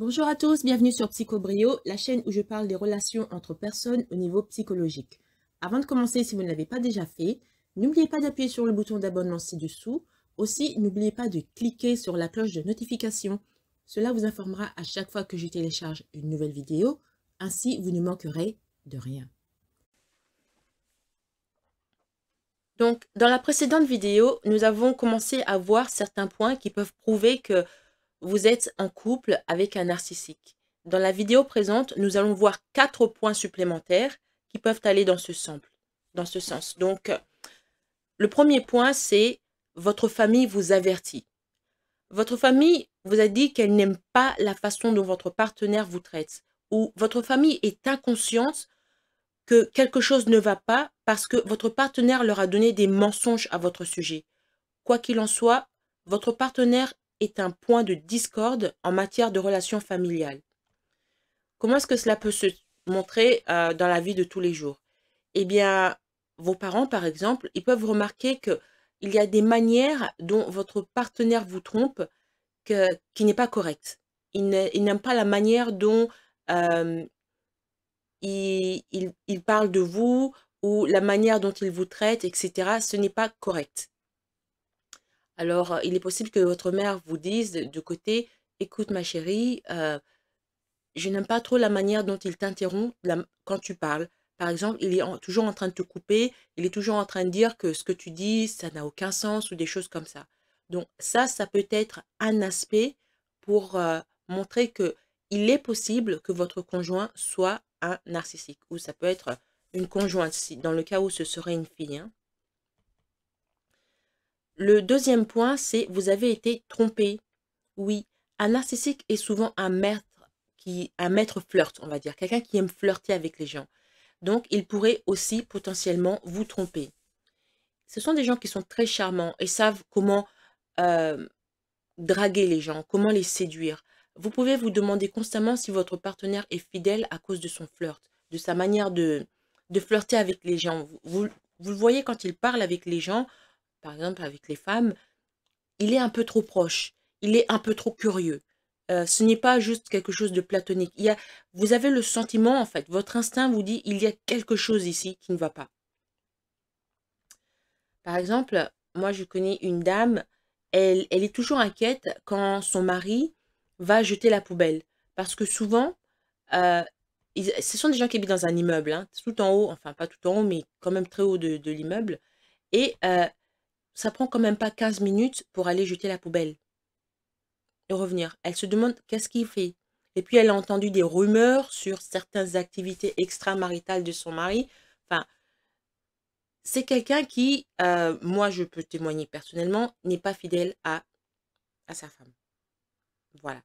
Bonjour à tous, bienvenue sur PsychoBrio, la chaîne où je parle des relations entre personnes au niveau psychologique. Avant de commencer, si vous ne l'avez pas déjà fait, n'oubliez pas d'appuyer sur le bouton d'abonnement ci-dessous. Aussi, n'oubliez pas de cliquer sur la cloche de notification. Cela vous informera à chaque fois que je télécharge une nouvelle vidéo. Ainsi, vous ne manquerez de rien. Donc, dans la précédente vidéo, nous avons commencé à voir certains points qui peuvent prouver que vous êtes un couple avec un narcissique. Dans la vidéo présente, nous allons voir quatre points supplémentaires qui peuvent aller dans ce sens. Dans ce sens. Donc, le premier point, c'est votre famille vous avertit. Votre famille vous a dit qu'elle n'aime pas la façon dont votre partenaire vous traite, ou votre famille est inconsciente que quelque chose ne va pas parce que votre partenaire leur a donné des mensonges à votre sujet. Quoi qu'il en soit, votre partenaire est un point de discorde en matière de relations familiales. Comment est-ce que cela peut se montrer euh, dans la vie de tous les jours Eh bien, vos parents, par exemple, ils peuvent remarquer qu'il y a des manières dont votre partenaire vous trompe qui n'est pas correcte. Il n'aime pas la manière dont euh, il, il, parle de vous ou la manière dont il vous traite, etc. Ce n'est pas correct. Alors, euh, il est possible que votre mère vous dise du côté, écoute ma chérie, euh, je n'aime pas trop la manière dont il t'interrompt quand tu parles. Par exemple, il est toujours en train de te couper, il est toujours en train de dire que ce que tu dis, ça n'a aucun sens ou des choses comme ça. Donc ça, ça peut être un aspect pour euh, montrer que il est possible que votre conjoint soit un narcissique ou ça peut être une conjointe dans le cas où ce serait une fille. Hein. Le deuxième point, c'est vous avez été trompé. Oui, un narcissique est souvent un maître qui un maître flirt, on va dire, quelqu'un qui aime flirter avec les gens. Donc, il pourrait aussi potentiellement vous tromper. Ce sont des gens qui sont très charmants et savent comment euh, draguer les gens, comment les séduire. Vous pouvez vous demander constamment si votre partenaire est fidèle à cause de son flirt, de sa manière de, de flirter avec les gens. Vous, le vous voyez quand il parle avec les gens, par exemple avec les femmes, il est un peu trop proche, il est un peu trop curieux. Euh, ce n'est pas juste quelque chose de platonique. Il a, vous avez le sentiment, en fait, votre instinct vous dit, il y a quelque chose ici qui ne va pas. Par exemple, moi, je connais une dame, elle, elle est toujours inquiète quand son mari va jeter la poubelle. Parce que souvent, euh, ce sont des gens qui habitent dans un immeuble, hein, tout en haut, enfin pas tout en haut, mais quand même très haut de, l'immeuble. Et euh, ça prend quand même pas 15 minutes pour aller jeter la poubelle et revenir. Elle se demande qu'est-ce qu'il fait. Et puis elle a entendu des rumeurs sur certaines activités extramaritales de son mari. Enfin, c'est quelqu'un qui, euh, moi je peux témoigner personnellement, n'est pas fidèle à, à sa femme. Voilà.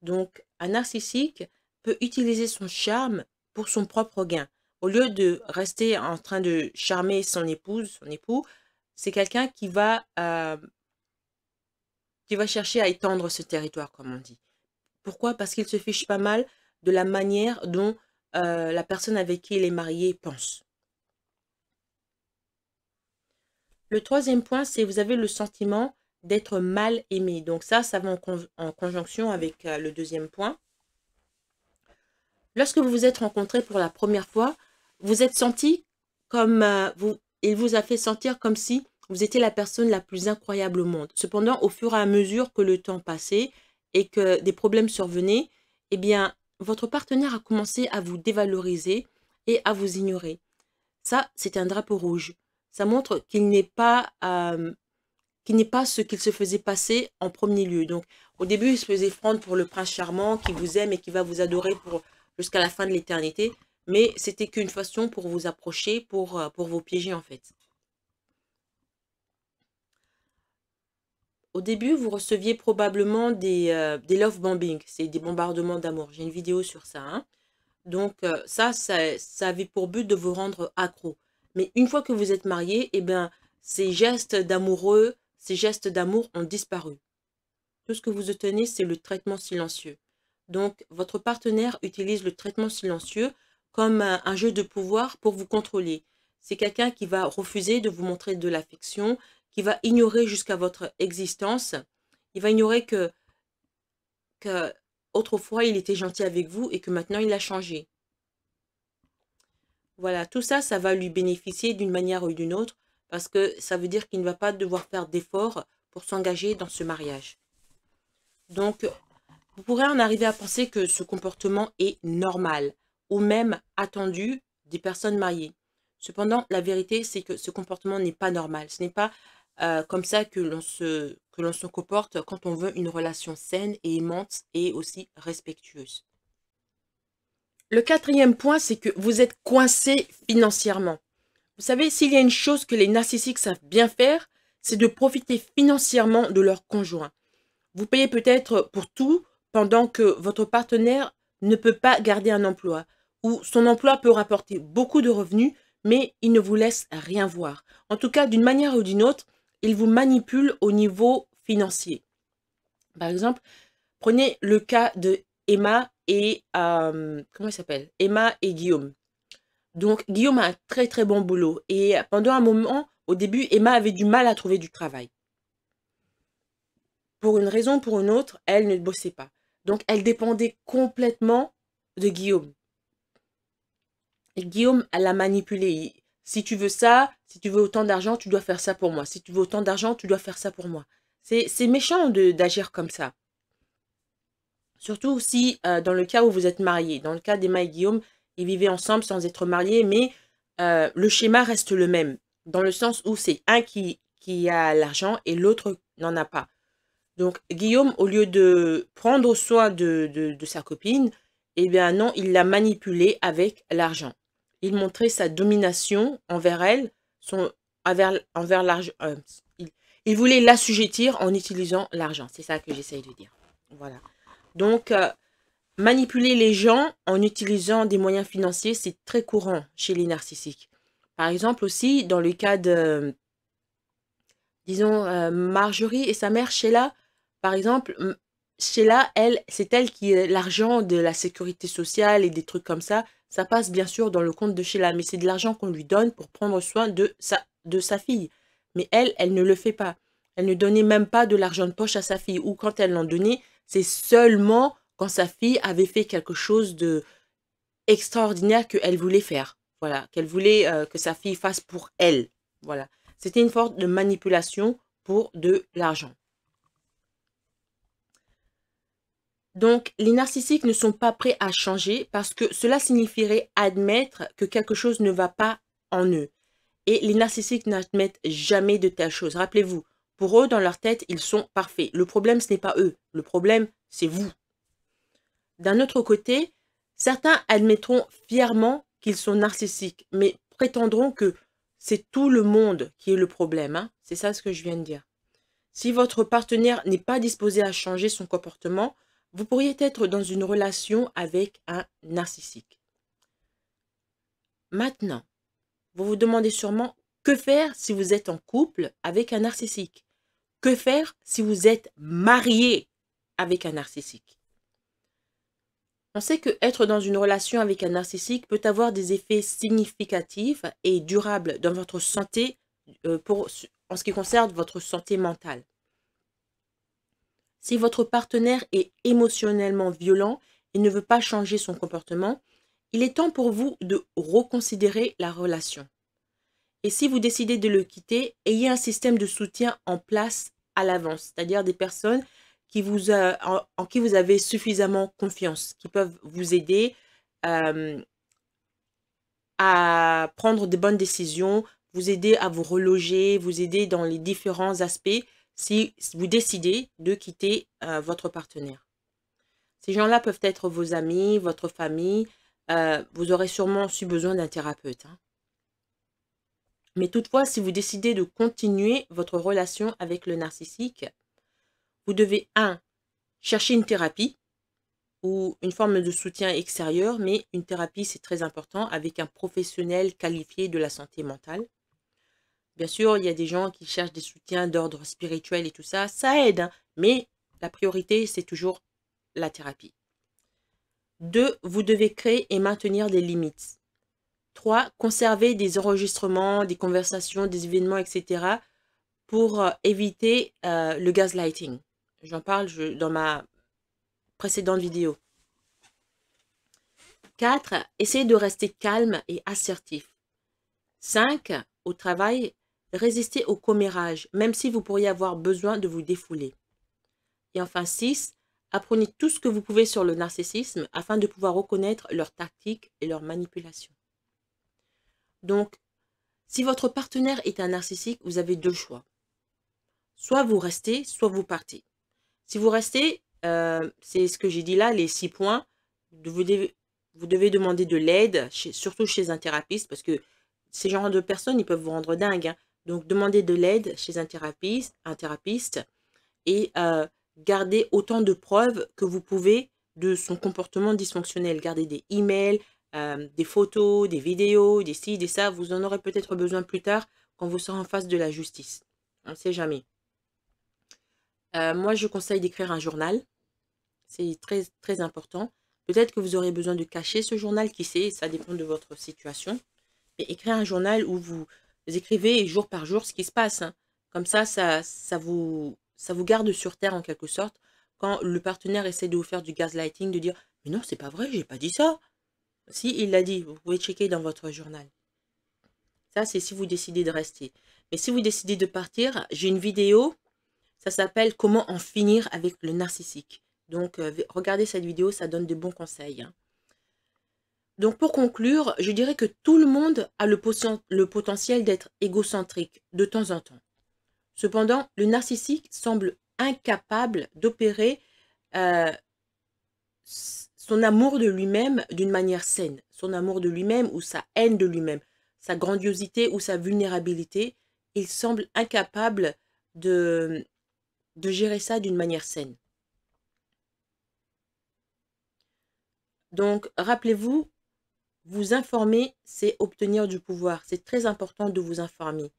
Donc, un narcissique peut utiliser son charme pour son propre gain. Au lieu de rester en train de charmer son épouse, son époux, c'est quelqu'un euh, qui va chercher à étendre ce territoire, comme on dit. Pourquoi Parce qu'il se fiche pas mal de la manière dont euh, la personne avec qui il est marié pense. Le troisième point, c'est vous avez le sentiment d'être mal aimé. Donc ça, ça va en, conjonction avec euh, le deuxième point. Lorsque vous vous êtes rencontré pour la première fois, vous êtes senti comme vous, il vous a fait sentir comme si vous étiez la personne la plus incroyable au monde. Cependant, au fur et à mesure que le temps passait et que des problèmes survenaient, eh bien, votre partenaire a commencé à vous dévaloriser et à vous ignorer. Ça, c'est un drapeau rouge. Ça montre qu'il n'est pas, euh, n'est pas ce qu'il se faisait passer en premier lieu. Donc, au début, il se faisait prendre pour le prince charmant qui vous aime et qui va vous adorer pour jusqu'à la fin de l'éternité. Mais c'était qu'une façon pour vous approcher, pour, euh, pour vous piéger en fait. Au début, vous receviez probablement des, euh, des love bombing, c'est des bombardements d'amour. J'ai une vidéo sur ça. Hein. Donc euh, ça, ça, avait pour but de vous rendre accro. Mais une fois que vous êtes marié, eh ben, ces gestes d'amoureux, ces gestes d'amour ont disparu. Tout ce que vous obtenez, c'est le traitement silencieux. Donc, votre partenaire utilise le traitement silencieux comme un jeu de pouvoir pour vous contrôler. C'est quelqu'un qui va refuser de vous montrer de l'affection, qui va ignorer jusqu'à votre existence. Il va ignorer que, que autrefois il était gentil avec vous et que maintenant il a changé. Voilà, tout ça, ça va lui bénéficier d'une manière ou d'une autre parce que ça veut dire qu'il ne va pas devoir faire d'efforts pour s'engager dans ce mariage. Donc, vous pourrez en arriver à penser que ce comportement est normal ou même attendu des personnes mariées. Cependant, la vérité, c'est que ce comportement n'est pas normal. Ce n'est pas comme ça que l'on se, se comporte quand on veut une relation saine et aimante et aussi respectueuse. Le quatrième point, c'est que vous êtes coincé financièrement. Vous savez, s'il y a une chose que les narcissiques savent bien faire, c'est de profiter financièrement de leur conjoint. Vous payez peut-être pour tout pendant que votre partenaire ne peut pas garder un emploi, ou son emploi peut rapporter beaucoup de revenus, mais il ne vous laisse rien voir. En tout cas, d'une manière ou d'une autre, il vous manipule au niveau financier. Par exemple, prenez le cas de Emma et euh, comment s'appelle Emma et Guillaume. Donc Guillaume a un très très bon boulot et pendant un moment, au début, Emma avait du mal à trouver du travail. Pour une raison ou pour une autre, elle ne bossait pas. Donc elle dépendait complètement de Guillaume. Et Guillaume l'a manipulée. Si tu veux ça, si tu veux autant d'argent, tu dois faire ça pour moi. Si tu veux autant d'argent, tu dois faire ça pour moi. C'est méchant d'agir comme ça. Surtout si, euh, dans le cas où vous êtes mariés. dans le cas d'Emma et Guillaume, ils vivaient ensemble sans être mariés, mais euh, le schéma reste le même, dans le sens où c'est un qui, qui a l'argent et l'autre n'en a pas. Donc, Guillaume, au lieu de prendre soin de, de sa copine, eh bien non, il l'a manipulée avec l'argent. Il montrait sa domination envers elle, son, envers, l'argent. Euh, il, voulait l'assujettir en utilisant l'argent. C'est ça que j'essaye de dire. Voilà. Donc, euh, manipuler les gens en utilisant des moyens financiers, c'est très courant chez les narcissiques. Par exemple aussi, dans le cas de, disons, euh, Marjorie et sa mère Sheila, par exemple, Sheila, elle, c'est elle qui l'argent de la sécurité sociale et des trucs comme ça. Ça passe bien sûr dans le compte de Sheila, mais c'est de l'argent qu'on lui donne pour prendre soin de sa, de sa fille. Mais elle, elle ne le fait pas. Elle ne donnait même pas de l'argent de poche à sa fille. Ou quand elle l'en donnait, c'est seulement quand sa fille avait fait quelque chose de extraordinaire qu'elle voulait faire. Voilà, qu'elle voulait euh, que sa fille fasse pour elle. Voilà. C'était une forme de manipulation pour de l'argent. Donc, les narcissiques ne sont pas prêts à changer parce que cela signifierait admettre que quelque chose ne va pas en eux. Et les narcissiques n'admettent jamais de telles choses. Rappelez-vous, pour eux, dans leur tête, ils sont parfaits. Le problème, ce n'est pas eux. Le problème, c'est vous. D'un autre côté, certains admettront fièrement qu'ils sont narcissiques, mais prétendront que c'est tout le monde qui est le problème. Hein. C'est ça ce que je viens de dire. Si votre partenaire n'est pas disposé à changer son comportement, vous pourriez être dans une relation avec un narcissique. Maintenant, vous vous demandez sûrement que faire si vous êtes en couple avec un narcissique Que faire si vous êtes marié avec un narcissique On sait que être dans une relation avec un narcissique peut avoir des effets significatifs et durables dans votre santé euh, en ce qui concerne votre santé mentale. Si votre partenaire est émotionnellement violent et ne veut pas changer son comportement, il est temps pour vous de reconsidérer la relation. Et si vous décidez de le quitter, ayez un système de soutien en place à l'avance, c'est-à-dire des personnes euh, en, qui vous avez suffisamment confiance, qui peuvent vous aider euh, à prendre de bonnes décisions, vous aider à vous reloger, vous aider dans les différents aspects si vous décidez de quitter euh, votre partenaire. Ces gens-là peuvent être vos amis, votre famille. Euh, vous aurez sûrement aussi besoin d'un thérapeute. Hein. Mais toutefois, si vous décidez de continuer votre relation avec le narcissique, vous devez un Chercher une thérapie ou une forme de soutien extérieur, mais une thérapie, c'est très important, avec un professionnel qualifié de la santé mentale. Bien sûr, il y a des gens qui cherchent des soutiens d'ordre spirituel et tout ça, ça aide, hein, mais la priorité, c'est toujours la thérapie. 2. Vous devez créer et maintenir des limites. 3. Conserver des enregistrements, des conversations, des événements, etc. pour euh, éviter euh, le gaslighting. J'en parle dans ma précédente vidéo. 4. Essayez de rester calme et assertif. 5. Au travail, Résistez au commérage, même si vous pourriez avoir besoin de vous défouler. Et enfin 6. Apprenez tout ce que vous pouvez sur le narcissisme afin de pouvoir reconnaître leurs tactiques et leurs manipulations. Donc, si votre partenaire est un narcissique, vous avez deux choix. Soit vous restez, soit vous partez. Si vous restez, euh, c'est ce que j'ai dit là, les six points, vous devez, demander de l'aide, surtout chez un thérapeute, parce que ces genres de personnes, ils peuvent vous rendre dingue. Hein. Donc, demander de l'aide chez un thérapeute, un et gardez euh, garder autant de preuves que vous pouvez de son comportement dysfonctionnel. Gardez des emails, euh, des photos, des vidéos, des ci, des ça. Vous en aurez peut-être besoin plus tard quand vous serez en face de la justice. On ne sait jamais. Euh, moi, je conseille d'écrire un journal. C'est très, très important. Peut-être que vous aurez besoin de cacher ce journal, qui sait, ça dépend de votre situation. Mais écrire un journal où vous écrivez jour par jour ce qui se passe. Hein. Comme ça, ça, ça, vous, ça vous garde sur terre en quelque sorte. Quand le partenaire essaie de vous faire du gaslighting, de dire « Mais non, c'est pas vrai, j'ai pas dit ça !» Si, il l'a dit, vous pouvez checker dans votre journal. Ça, c'est si vous décidez de rester. Mais si vous décidez de partir, j'ai une vidéo, ça s'appelle « Comment en finir avec le narcissique ». Donc, euh, regardez cette vidéo, ça donne de bons conseils. Hein. Donc pour conclure, je dirais que tout le monde a le, potentiel d'être égocentrique de temps en temps. Cependant, le narcissique semble incapable d'opérer euh, son amour de lui-même d'une manière saine, son amour de lui-même ou sa haine de lui-même, sa grandiosité ou sa vulnérabilité. Il semble incapable de, de gérer ça d'une manière saine. Donc, rappelez-vous vous informer, c'est obtenir du pouvoir. C'est très important de vous informer.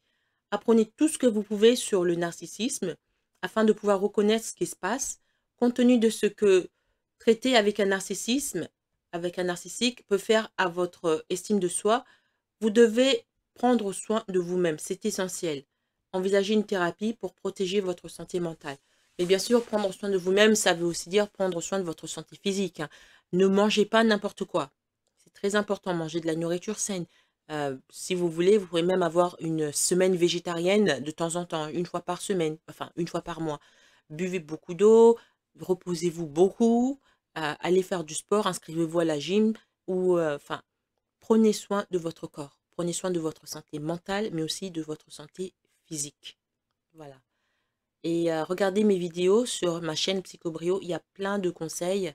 Apprenez tout ce que vous pouvez sur le narcissisme afin de pouvoir reconnaître ce qui se passe, compte tenu de ce que traiter avec un narcissisme, avec un narcissique, peut faire à votre euh, estime de soi. Vous devez prendre soin de vous-même, c'est essentiel. Envisagez une thérapie pour protéger votre santé mentale. Mais bien sûr, prendre soin de vous-même, ça veut aussi dire prendre soin de votre santé physique. Hein. Ne mangez pas n'importe quoi très important, manger de la nourriture saine. si vous voulez, vous pouvez même avoir une semaine végétarienne de temps en temps, une fois par semaine, enfin une fois par mois. Buvez beaucoup d'eau, reposez-vous beaucoup, allez faire du sport, inscrivez-vous à la gym ou enfin prenez soin de votre corps, prenez soin de votre santé mentale, mais aussi de votre santé physique. Voilà. Et regardez mes vidéos sur ma chaîne Psychobrio, il y a plein de conseils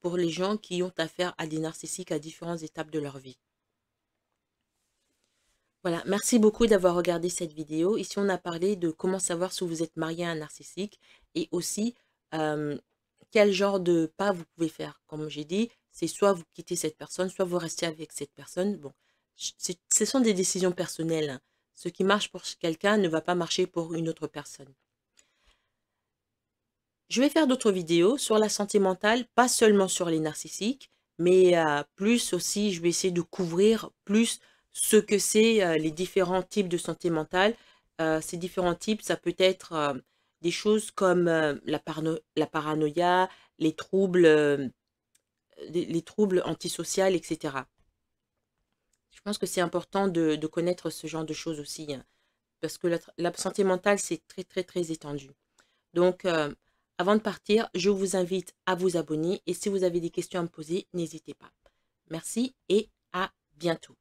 pour les gens qui ont affaire à des narcissiques à différentes étapes de leur vie. Voilà, merci beaucoup d'avoir regardé cette vidéo. Ici, on a parlé de comment savoir si vous êtes marié à un narcissique et aussi euh, quel genre de pas vous pouvez faire. Comme j'ai dit, c'est soit vous quittez cette personne, soit vous restez avec cette personne. Bon, ce sont des décisions personnelles. Ce qui marche pour quelqu'un ne va pas marcher pour une autre personne. Je vais faire d'autres vidéos sur la santé mentale, pas seulement sur les narcissiques, mais euh, plus aussi, je vais essayer de couvrir plus ce que c'est euh, les différents types de santé mentale. Euh, ces différents types, ça peut être des choses comme la, la, paranoïa, les troubles, les, troubles antisociales, etc. Je pense que c'est important de, connaître ce genre de choses aussi, hein, parce que la, la santé mentale, c'est très, très, très étendu. Donc, avant de partir, je vous invite à vous abonner et si vous avez des questions à me poser, n'hésitez pas. Merci et à bientôt.